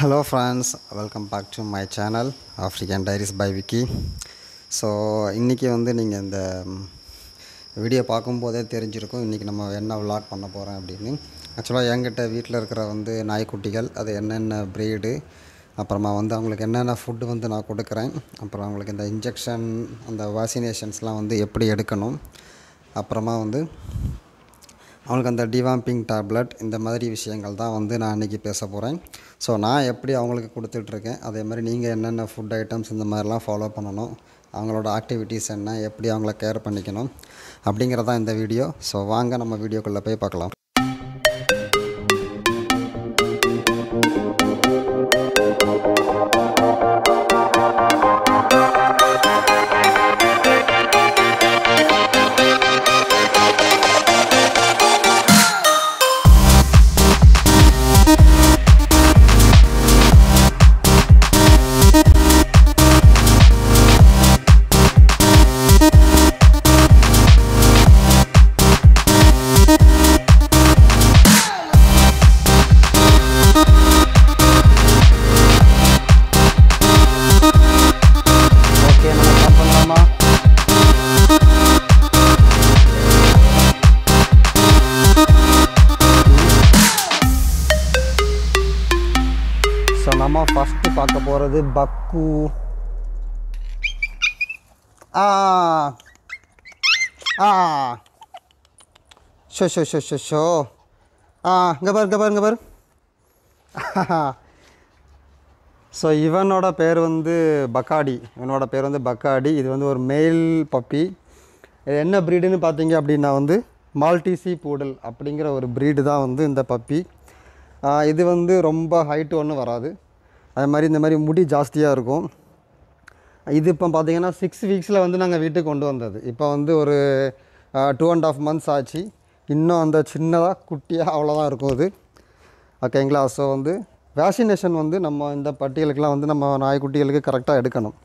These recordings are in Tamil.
hello friends welcome back to my channel African diaries by Vicky so இன்றைக்கி வந்து நீங்கள் இந்த வீடியோ பார்க்கும்போதே தெரிஞ்சிருக்கும் இன்றைக்கி நம்ம என்ன விளாக் பண்ண போகிறோம் அப்படின்னு ஆக்சுவலாக என்கிட்ட வீட்டில் இருக்கிற வந்து நாய்க்குட்டிகள் அது என்னென்ன ப்ரீடு அப்புறமா வந்து அவங்களுக்கு என்னென்ன ஃபுட்டு வந்து நான் கொடுக்குறேன் அப்புறம் அவங்களுக்கு இந்த இன்ஜெக்ஷன் அந்த வேக்சினேஷன்ஸ்லாம் வந்து எப்படி எடுக்கணும் அப்புறமா வந்து அவங்களுக்கு அந்த டிவாம்பிங் டேப்லெட் இந்த மாதிரி விஷயங்கள் தான் வந்து நான் இன்றைக்கி பேச போகிறேன் ஸோ நான் எப்படி அவங்களுக்கு கொடுத்துட்ருக்கேன் அதே மாதிரி நீங்கள் என்னென்ன ஃபுட் ஐட்டம்ஸ் இந்த மாதிரிலாம் ஃபாலோ பண்ணணும் அவங்களோட ஆக்டிவிட்டீஸ் என்ன எப்படி அவங்கள கேர் பண்ணிக்கணும் அப்படிங்கிறதான் இந்த வீடியோ ஸோ வாங்க நம்ம வீடியோக்குள்ளே போய் பார்க்கலாம் அதாவது பக்கு ஆ ஆ ஷோ ஷோ ஷோ ஷோ ஷோ ஆ இங்கே பாரு இங்கே பாரு இங்கே பாரு ஸோ இவனோட பேர் வந்து பக்காடி இவனோட பேர் வந்து பக்காடி இது வந்து ஒரு மேல் பப்பி இது என்ன ப்ரீடுன்னு பார்த்தீங்க அப்படின்னா வந்து மால்டிசி பூடல் அப்படிங்கிற ஒரு ப்ரீடு தான் வந்து இந்த பப்பி இது வந்து ரொம்ப ஹைட்டு ஒன்றும் வராது அது மாதிரி இந்த மாதிரி முடி ஜாஸ்தியாக இருக்கும் இது இப்போ பார்த்திங்கன்னா சிக்ஸ் வீக்ஸில் வந்து நாங்கள் வீட்டுக்கு கொண்டு வந்தது இப்போ வந்து ஒரு டூ அண்ட் ஆஃப் மந்த்ஸ் ஆச்சு இன்னும் அந்த சின்னதாக குட்டியாக அவ்வளோதான் இருக்கும் அது ஓகேங்களா ஸோ வந்து வேக்சினேஷன் வந்து நம்ம இந்த பட்டியலுக்கெலாம் வந்து நம்ம நாய்க்குட்டிகளுக்கு கரெக்டாக எடுக்கணும்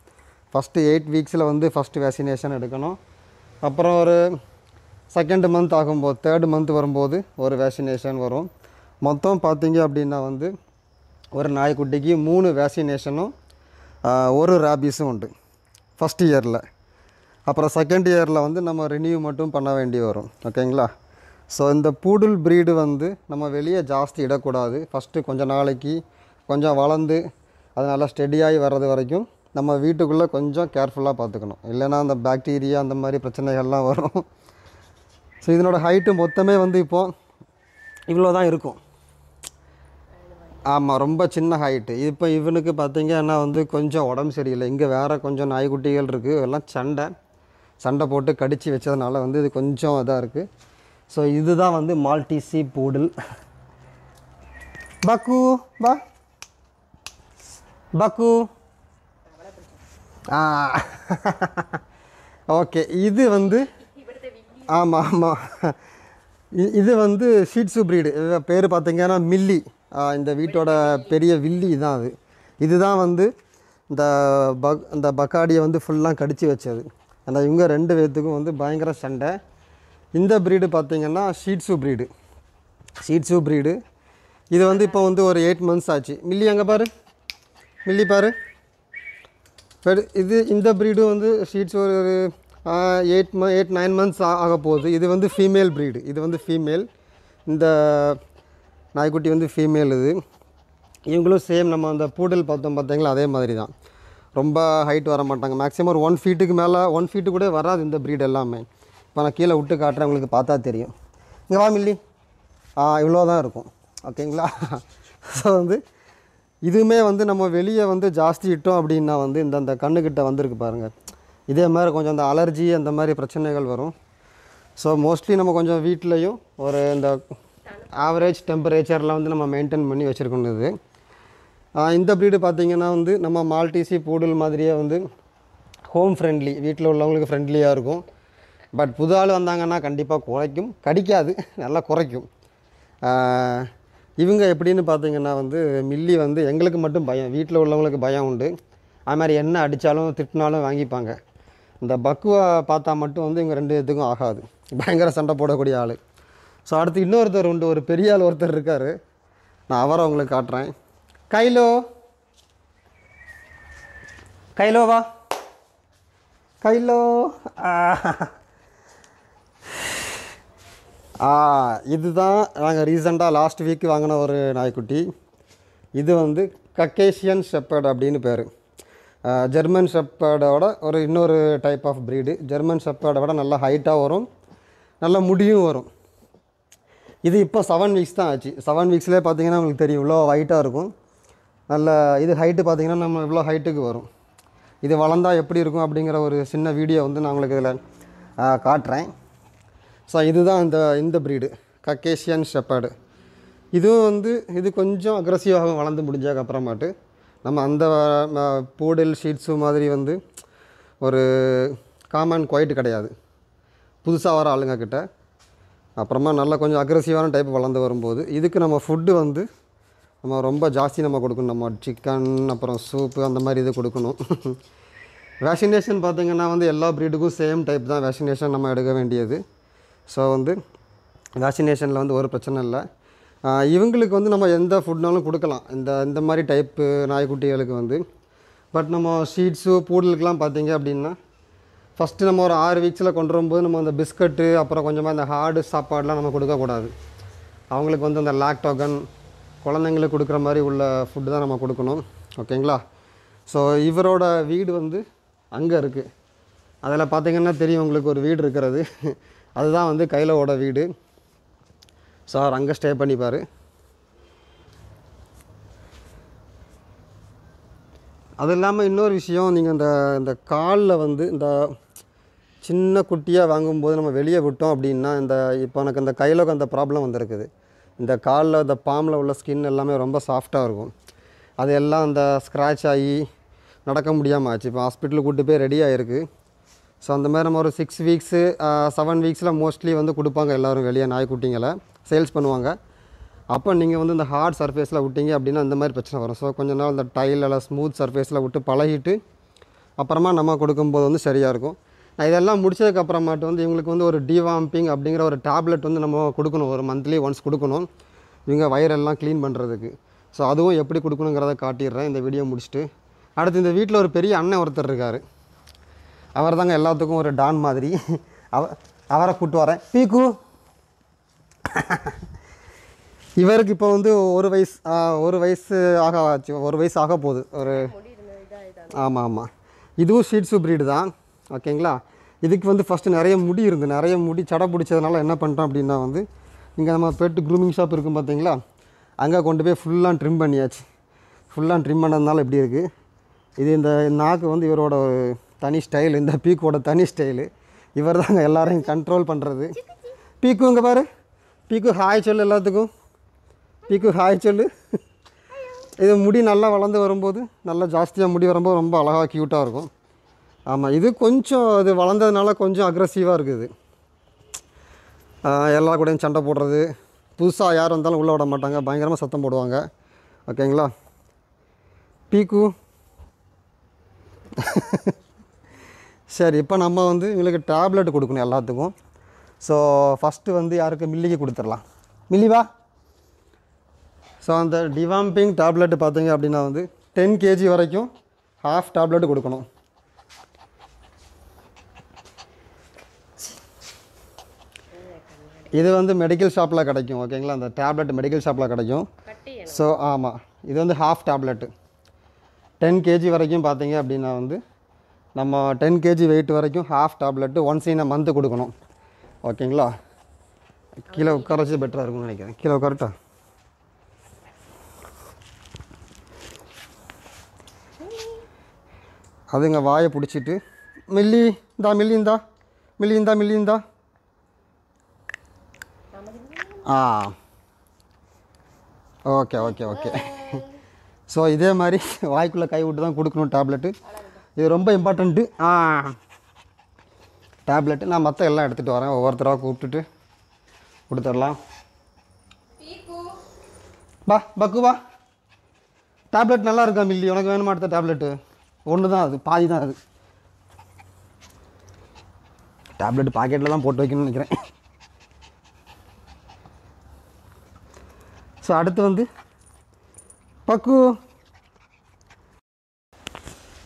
ஃபஸ்ட்டு எயிட் வீக்ஸில் வந்து ஃபஸ்ட்டு வேக்சினேஷன் எடுக்கணும் அப்புறம் ஒரு செகண்ட் மந்த் ஆகும்போது தேர்டு மந்த் வரும்போது ஒரு வேக்சினேஷன் வரும் மொத்தம் பார்த்திங்க அப்படின்னா வந்து ஒரு நாய்க்குட்டிக்கு மூணு வேக்சினேஷனும் ஒரு ரேபீஸும் உண்டு ஃபஸ்ட் இயரில் அப்புறம் செகண்ட் இயரில் வந்து நம்ம ரினியூ மட்டும் பண்ண வேண்டி வரும் ஓகேங்களா ஸோ இந்த பூடுல் ப்ரீடு வந்து நம்ம வெளியே ஜாஸ்தி இடக்கூடாது ஃபஸ்ட்டு கொஞ்சம் நாளைக்கு கொஞ்சம் வளர்ந்து அது நல்லா ஸ்டெடியாகி வர்றது வரைக்கும் நம்ம வீட்டுக்குள்ளே கொஞ்சம் கேர்ஃபுல்லாக பார்த்துக்கணும் இல்லைனா அந்த பாக்டீரியா அந்த மாதிரி பிரச்சனைகள்லாம் வரும் ஸோ இதனோட ஹைட்டு மொத்தமே வந்து இப்போது இவ்வளோ தான் இருக்கும் ஆமாம் ரொம்ப சின்ன ஹைட்டு இப்போ இவனுக்கு பார்த்தீங்கன்னா வந்து கொஞ்சம் உடம்பு சரியில்லை இங்கே வேறு கொஞ்சம் நாய்க்குட்டிகள் இருக்குது எல்லாம் சண்டை சண்டை போட்டு கடித்து வச்சதுனால வந்து இது கொஞ்சம் இதாக இருக்குது ஸோ இதுதான் வந்து மால்டிசி பூடில் பக்கு பா பக்கு ஆ ஓகே இது வந்து ஆமாம் ஆமாம் இது வந்து ஷீட்ஸு பிரீடு பேர் பார்த்திங்கன்னா மில்லி இந்த வீட்டோட பெரிய வில்லி தான் அது இதுதான் வந்து இந்த பக் இந்த பக்காடியை வந்து ஃபுல்லாக கடித்து வச்சது அந்த இவங்க ரெண்டு பேர்த்துக்கும் வந்து பயங்கர சண்டை இந்த ப்ரீடு பார்த்திங்கன்னா ஷீட்ஸு ப்ரீடு ஷீட்ஸு ப்ரீடு இது வந்து இப்போ வந்து ஒரு எயிட் மந்த்ஸ் ஆச்சு மில்லி அங்கே பாரு மில்லி பாரு இது இந்த ப்ரீடும் வந்து ஷீட்ஸ் ஒரு ஒரு எயிட் ம எயிட் நைன் மந்த்ஸ் ஆக போகுது இது வந்து ஃபீமேல் ப்ரீடு இது வந்து ஃபீமேல் இந்த நாய்க்குட்டி வந்து ஃபீமேல் இது இவங்களும் சேம் நம்ம அந்த பூடல் பார்த்தோம் பார்த்தீங்களா அதே மாதிரி தான் ரொம்ப ஹைட் வர மாட்டாங்க மேக்ஸிமம் ஒரு ஒன் ஃபீட்டுக்கு மேலே ஒன் ஃபீட்டு கூட வராது இந்த ப்ரீட் எல்லாமே இப்போ நான் கீழே விட்டு காட்டுறேன் உங்களுக்கு பார்த்தா தெரியும் இங்கே வா மில்லி இவ்வளோ தான் இருக்கும் ஓகேங்களா ஸோ வந்து இதுவுமே வந்து நம்ம வெளியே வந்து ஜாஸ்தி இட்டோம் அப்படின்னா வந்து இந்த அந்த கண்ணுக்கிட்ட வந்திருக்கு பாருங்கள் இதே மாதிரி கொஞ்சம் அந்த அலர்ஜி அந்த மாதிரி பிரச்சனைகள் வரும் ஸோ மோஸ்ட்லி நம்ம கொஞ்சம் வீட்லேயும் ஒரு இந்த ஆவரேஜ் டெம்பரேச்சரில் வந்து நம்ம மெயின்டைன் பண்ணி வச்சுருக்கணுது இந்த ப்ரீடு பார்த்திங்கன்னா வந்து நம்ம மால்டிசி பூடல் மாதிரியே வந்து ஹோம் ஃப்ரெண்ட்லி வீட்டில் உள்ளவங்களுக்கு ஃப்ரெண்ட்லியாக இருக்கும் பட் புது ஆள் வந்தாங்கன்னா கண்டிப்பாக குறைக்கும் கடிக்காது நல்லா குறைக்கும் இவங்க எப்படின்னு பார்த்தீங்கன்னா வந்து மில்லி வந்து எங்களுக்கு மட்டும் பயம் வீட்டில் உள்ளவங்களுக்கு பயம் உண்டு அது மாதிரி என்ன அடித்தாலும் திட்டினாலும் வாங்கிப்பாங்க இந்த பக்குவை பார்த்தா மட்டும் வந்து இவங்க ரெண்டு இதுக்கும் ஆகாது பயங்கர சண்டை போடக்கூடிய ஆள் ஸோ அடுத்து இன்னொருத்தர் உண்டு ஒரு பெரிய ஆள் ஒருத்தர் இருக்கார் நான் அவரை உங்களுக்கு காட்டுறேன் கைலோ கைலோவா கைலோ இதுதான் நாங்கள் ரீசெண்டாக லாஸ்ட் வீக் வாங்கின ஒரு நாய்க்குட்டி இது வந்து கக்கேஷியன் ஷெப்பர்ட் அப்படின்னு பேர் ஜெர்மன் ஷெப்பர்டோட ஒரு இன்னொரு டைப் ஆஃப் ப்ரீடு ஜெர்மன் ஷெப்பர்டோட விட நல்லா ஹைட்டாக வரும் நல்ல முடியும் வரும் இது இப்போ செவன் வீக்ஸ் தான் ஆச்சு செவன் வீக்ஸ்லேயே பார்த்தீங்கன்னா உங்களுக்கு தெரியும் இவ்வளோ ஹைட்டாக இருக்கும் நல்ல இது ஹைட்டு பார்த்திங்கன்னா நம்ம இவ்வளோ ஹைட்டுக்கு வரும் இது வளர்ந்தால் எப்படி இருக்கும் அப்படிங்கிற ஒரு சின்ன வீடியோ வந்து நான் உங்களுக்கு இதில் காட்டுறேன் ஸோ இதுதான் இந்த இந்த ப்ரீடு கக்கேஷியன் ஷெப்பாடு இதுவும் வந்து இது கொஞ்சம் அக்ரஸிவாக வளர்ந்து அப்புறமாட்டு நம்ம அந்த பூடல் ஷீட்ஸு மாதிரி வந்து ஒரு காமன் குவைட்டு கிடையாது புதுசாக வர ஆளுங்கக்கிட்ட அப்புறமா நல்லா கொஞ்சம் அக்ரெசிவான டைப் வளர்ந்து வரும்போது இதுக்கு நம்ம ஃபுட்டு வந்து நம்ம ரொம்ப ஜாஸ்தி நம்ம கொடுக்கணும் நம்ம சிக்கன் அப்புறம் சூப்பு அந்த மாதிரி இது கொடுக்கணும் வேக்சினேஷன் பார்த்திங்கன்னா வந்து எல்லா ப்ரீடுக்கும் சேம் டைப் தான் வேக்சினேஷன் நம்ம எடுக்க வேண்டியது ஸோ வந்து வேக்சினேஷனில் வந்து ஒரு பிரச்சனை இல்லை இவங்களுக்கு வந்து நம்ம எந்த ஃபுட்னாலும் கொடுக்கலாம் இந்த இந்த மாதிரி டைப்பு நாய்க்குட்டிகளுக்கு வந்து பட் நம்ம ஷீட்ஸு பூடலுக்கெலாம் பார்த்திங்க அப்படின்னா ஃபஸ்ட்டு நம்ம ஒரு ஆறு வீக்ஸில் கொண்டு வரும்போது நம்ம அந்த பிஸ்கட்டு அப்புறம் கொஞ்சமாக இந்த ஹார்டு சாப்பாடெலாம் நம்ம கொடுக்கக்கூடாது அவங்களுக்கு வந்து அந்த லாக்டோகன் குழந்தைங்களுக்கு கொடுக்குற மாதிரி உள்ள ஃபுட்டு தான் நம்ம கொடுக்கணும் ஓகேங்களா ஸோ இவரோட வீடு வந்து அங்கே இருக்குது அதில் பார்த்திங்கன்னா தெரியும் உங்களுக்கு ஒரு வீடு இருக்கிறது அதுதான் வந்து கையிலோட வீடு ஸோ அவர் அங்கே ஸ்டே பண்ணிப்பார் அது இல்லாமல் இன்னொரு விஷயம் நீங்கள் இந்த இந்த காலில் வந்து இந்த சின்ன குட்டியாக வாங்கும்போது நம்ம வெளியே விட்டோம் அப்படின்னா இந்த இப்போ எனக்கு இந்த கையில் அந்த ப்ராப்ளம் வந்திருக்குது இந்த காலில் இந்த பாம்பில் உள்ள ஸ்கின் எல்லாமே ரொம்ப சாஃப்டாக இருக்கும் அது எல்லாம் அந்த ஸ்க்ராட்ச் ஆகி நடக்க முடியாமல் ஆச்சு இப்போ ஹாஸ்பிட்டலுக்கு கூட்டு போய் ரெடி ஆகிருக்கு ஸோ அந்த மாதிரி நம்ம ஒரு சிக்ஸ் வீக்ஸு செவன் வீக்ஸில் மோஸ்ட்லி வந்து கொடுப்பாங்க எல்லோரும் வெளியே நாய்க்குட்டிங்களை சேல்ஸ் பண்ணுவாங்க அப்போ நீங்கள் வந்து இந்த ஹார்ட் சர்ஃபேஸில் விட்டிங்க அப்படின்னா இந்த மாதிரி பிரச்சனை வரும் ஸோ கொஞ்ச நாள் இந்த டைல் எல்லாம் ஸ்மூத் சர்ஃபேஸில் விட்டு பழகிட்டு அப்புறமா நம்ம கொடுக்கும்போது வந்து சரியாக இருக்கும் நான் இதெல்லாம் முடிச்சதுக்கப்புறமாட்டு வந்து இவங்களுக்கு வந்து ஒரு டிவாம்பிங் அப்படிங்கிற ஒரு டேப்லெட் வந்து நம்ம கொடுக்கணும் ஒரு மந்த்லி ஒன்ஸ் கொடுக்கணும் இவங்க வயரெல்லாம் க்ளீன் பண்ணுறதுக்கு ஸோ அதுவும் எப்படி கொடுக்கணுங்கிறத காட்டிடுறேன் இந்த வீடியோ முடிச்சுட்டு அடுத்து இந்த வீட்டில் ஒரு பெரிய அண்ணன் ஒருத்தர் இருக்கார் அவர் தாங்க எல்லாத்துக்கும் ஒரு டான் மாதிரி அவ அவரை கூப்பிட்டு வரேன் பீக்கு இவருக்கு இப்போ வந்து ஒரு வயசு ஒரு வயசு ஆக ஆச்சு ஒரு வயசு ஆக போகுது ஒரு ஆமாம் ஆமாம் இதுவும் ஸ்வீட்ஸு ப்ரீடு தான் ஓகேங்களா இதுக்கு வந்து ஃபஸ்ட்டு நிறைய முடி இருந்து நிறைய முடி சடை பிடிச்சதுனால என்ன பண்ணுறோம் அப்படின்னா வந்து இங்கே நம்ம பெட்டு க்ரூமிங் ஷாப் இருக்கும் பார்த்தீங்களா அங்கே கொண்டு போய் ஃபுல்லாக ட்ரிம் பண்ணியாச்சு ஃபுல்லாக ட்ரிம் பண்ணதுனால இப்படி இருக்குது இது இந்த நாக்கு வந்து இவரோட தனி ஸ்டைல் இந்த பீக்கோட தனி ஸ்டைலு இவர் தாங்க எல்லாரையும் கண்ட்ரோல் பண்ணுறது பீக்கு இங்கே பாரு பீக்கு ஹாய் சொல் எல்லாத்துக்கும் பீக்கு ஹாய் சொல் இது முடி நல்லா வளர்ந்து வரும்போது நல்லா ஜாஸ்தியாக முடி வரும்போது ரொம்ப அழகாக க்யூட்டாக இருக்கும் ஆமாம் இது கொஞ்சம் இது வளர்ந்ததுனால கொஞ்சம் அக்ரஸிவாக இருக்குது எல்லா கூடையும் சண்டை போடுறது புதுசாக யார் வந்தாலும் உள்ளே விட மாட்டாங்க பயங்கரமாக சத்தம் போடுவாங்க ஓகேங்களா பீக்கு சரி இப்போ நம்ம வந்து இவங்களுக்கு டேப்லெட் கொடுக்கணும் எல்லாத்துக்கும் ஸோ ஃபஸ்ட்டு வந்து யாருக்கு மில்லிக்கு கொடுத்துடலாம் மில்லிவா ஸோ அந்த டிவாம்பிங் டேப்லெட் பார்த்தீங்க அப்படின்னா வந்து டென் கேஜி வரைக்கும் ஹாஃப் டேப்லெட் கொடுக்கணும் இது வந்து மெடிக்கல் ஷாப்பில் கிடைக்கும் ஓகேங்களா அந்த டேப்லெட் மெடிக்கல் ஷாப்பில் கிடைக்கும் ஸோ ஆமாம் இது வந்து ஹாஃப் டேப்லெட்டு டென் கேஜி வரைக்கும் பார்த்தீங்க அப்படின்னா வந்து நம்ம டென் கேஜி வெயிட் வரைக்கும் half tablet once in a month கொடுக்கணும் ஓகேங்களா கீழே உட்கார வச்சு பெட்டராக இருக்கும்னு நினைக்கிறேன் கீழே உட்காரட்டா அதுங்க வாயை பிடிச்சிட்டு மில்லி இந்தா மில்லி இந்தா மில்லி இந்தா மில்லி இந்தா ஆ ஓகே ஓகே ஓகே ஸோ இதே மாதிரி வாய்க்குள்ளே கை விட்டு தான் கொடுக்கணும் டேப்லெட்டு இது ரொம்ப இம்பார்ட்டண்ட்டு ஆ டேப்லெட்டு நான் மற்ற எல்லாம் எடுத்துகிட்டு வரேன் ஒவ்வொருத்தராக கூப்பிட்டுட்டு கொடுத்துடலாம் பா பக்கு வா டேப்லெட் நல்லா இருக்கா மில்லி உனக்கு வேணுமா அடுத்த டேப்லெட்டு ஒன்று தான் அது பாதி தான் அது டேப்லெட் பாக்கெட்டில் தான் போட்டு வைக்கணும்னு நினைக்கிறேன் ஸோ அடுத்து வந்து பக்கு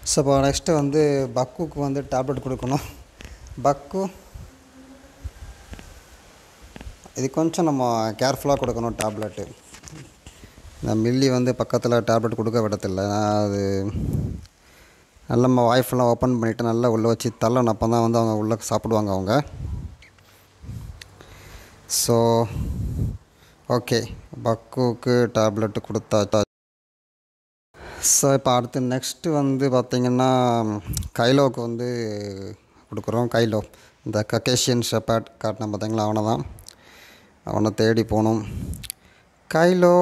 ஸோ இப்போ நெக்ஸ்ட்டு வந்து பக்குக்கு வந்து டேப்லெட் கொடுக்கணும் பக்கு இது கொஞ்சம் நம்ம கேர்ஃபுல்லாக கொடுக்கணும் டேப்லெட்டு இந்த மில்லி வந்து பக்கத்தில் டேப்லெட் கொடுக்க விடத்தில்ல அது நல்ல நம்ம வாய்ஃபெல்லாம் ஓப்பன் பண்ணிவிட்டு நல்லா உள்ளே வச்சு தள்ளணும் அப்போ தான் வந்து அவங்க உள்ளே சாப்பிடுவாங்க அவங்க ஸோ ஓகே பக்குவுக்கு டேப்லெட்டு கொடுத்தாச்சா ஸோ இப்போ அடுத்து நெக்ஸ்ட்டு வந்து பார்த்திங்கன்னா கைலோவுக்கு வந்து கொடுக்குறோம் கைலோ இந்த கக்கேஷியன் ஷெப்பாட் காட்டின பார்த்திங்களா அவனை தான் அவனை தேடி போகணும் கைலோ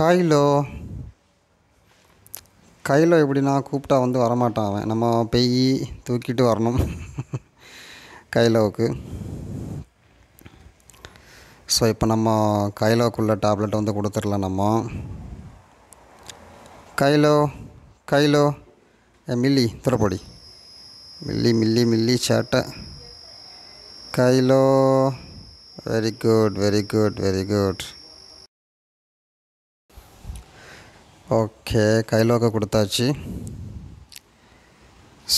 கைலோ கைலோ எப்படின்னா கூப்பிட்டா வந்து வரமாட்டான் அவன் நம்ம பெய் தூக்கிட்டு வரணும் கைலோவுக்கு ஸோ இப்போ நம்ம கைலோக்குள்ள டேப்லெட் வந்து கொடுத்துடலாம் நம்ம கைலோ கைலோ மில்லி துறப்பொடி மில்லி மில்லி மில்லி சேட்டை கைலோ very good very good very good okay కైలోక கொடுத்தாச்சு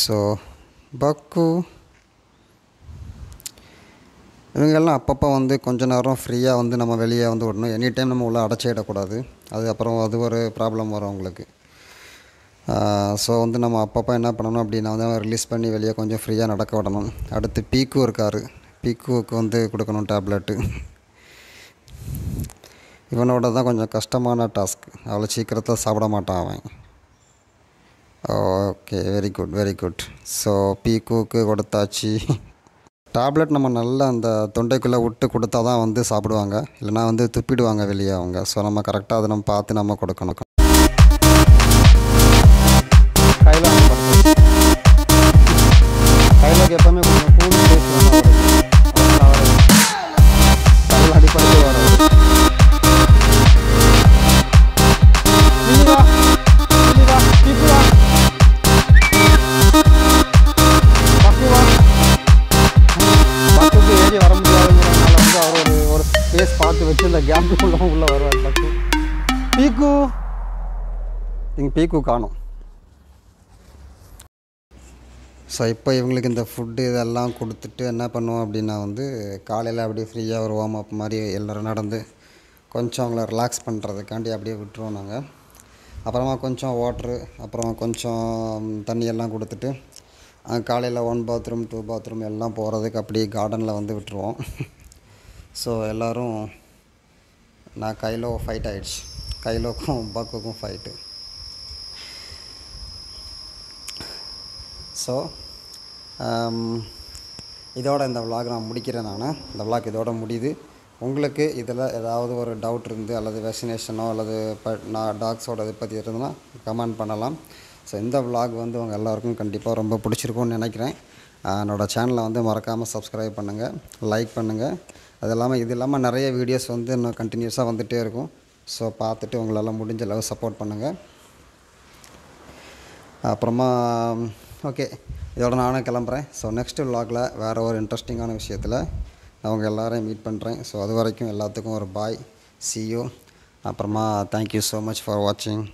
ஸோ பக்கு இவங்கெல்லாம் அப்பப்போ வந்து கொஞ்ச நேரம் ஃப்ரீயாக வந்து நம்ம வெளியே வந்து விடணும் எனி டைம் நம்ம உள்ளே அடைச்சிடக்கூடாது அது அப்புறம் அது ஒரு ப்ராப்ளம் வரும் அவங்களுக்கு ஸோ வந்து நம்ம அப்பப்போ என்ன பண்ணணும் அப்படின்னா வந்து ரிலீஸ் பண்ணி வெளியே கொஞ்சம் ஃப்ரீயாக நடக்க விடணும் அடுத்து பீக்கு இருக்கார் பீக்குவுக்கு வந்து கொடுக்கணும் டேப்லெட்டு இவனோட தான் கொஞ்சம் கஷ்டமான டாஸ்க் அவ்வளோ சீக்கிரத்தில் சாப்பிட மாட்டான் அவன் okay very good very good so பீக்குவுக்கு கொடுத்தாச்சு டேப்லெட் நம்ம நல்லா அந்த தொண்டைக்குள்ளே விட்டு கொடுத்தா தான் வந்து சாப்பிடுவாங்க இல்லைனா வந்து துப்பிடுவாங்க வெளியே அவங்க ஸோ நம்ம கரெக்டாக அதை நம்ம பார்த்து நம்ம கொடுக்கணும் பீக்கு காணும் ஸோ இப்போ இவங்களுக்கு இந்த ஃபுட்டு இதெல்லாம் கொடுத்துட்டு என்ன பண்ணுவோம் அப்படின்னா வந்து காலையில் அப்படியே ஃப்ரீயாக ஒரு வார்ம் அப் மாதிரி எல்லோரும் நடந்து கொஞ்சம் அவங்கள ரிலாக்ஸ் பண்ணுறதுக்காண்டி அப்படியே விட்டுருவோம் நாங்கள் அப்புறமா கொஞ்சம் வாட்ரு அப்புறம் கொஞ்சம் தண்ணியெல்லாம் கொடுத்துட்டு காலையில் ஒன் பாத்ரூம் டூ பாத்ரூம் எல்லாம் போகிறதுக்கு அப்படியே கார்டனில் வந்து விட்டுருவோம் ஸோ எல்லோரும் நான் கையில் ஃபைட் ஆகிடுச்சு கையிலோக்கும் பக்குக்கும் ஃபைட்டு ஸோ um, இதோட இந்த விளாக் நான் முடிக்கிறேன் நான் இந்த விளாக் இதோட முடியுது உங்களுக்கு இதில் ஏதாவது ஒரு டவுட் இருந்து அல்லது வேக்சினேஷனோ அல்லது நான் டாக்ஸோட இது பற்றி இருந்ததுன்னா கமெண்ட் பண்ணலாம் ஸோ இந்த விளாக் வந்து உங்கள் எல்லாருக்கும் கண்டிப்பாக ரொம்ப பிடிச்சிருக்கும்னு நினைக்கிறேன் என்னோடய சேனலை வந்து மறக்காமல் சப்ஸ்கிரைப் பண்ணுங்கள் லைக் பண்ணுங்கள் அது இல்லாமல் இது இல்லாமல் நிறைய வீடியோஸ் வந்து இன்னும் கண்டினியூஸாக வந்துகிட்டே இருக்கும் ஸோ பார்த்துட்டு உங்களால் முடிஞ்ச அளவு சப்போர்ட் பண்ணுங்கள் அப்புறமா ஓகே இதோட நானும் கிளம்புறேன் ஸோ நெக்ஸ்ட் விலாகில் வேறு ஒரு இன்ட்ரெஸ்டிங்கான விஷயத்தில் நான் உங்கள் எல்லோரையும் மீட் பண்ணுறேன் ஸோ அது வரைக்கும் எல்லாத்துக்கும் ஒரு பாய் சியூ அப்புறமா தேங்க்யூ ஸோ மச் ஃபார் வாட்சிங்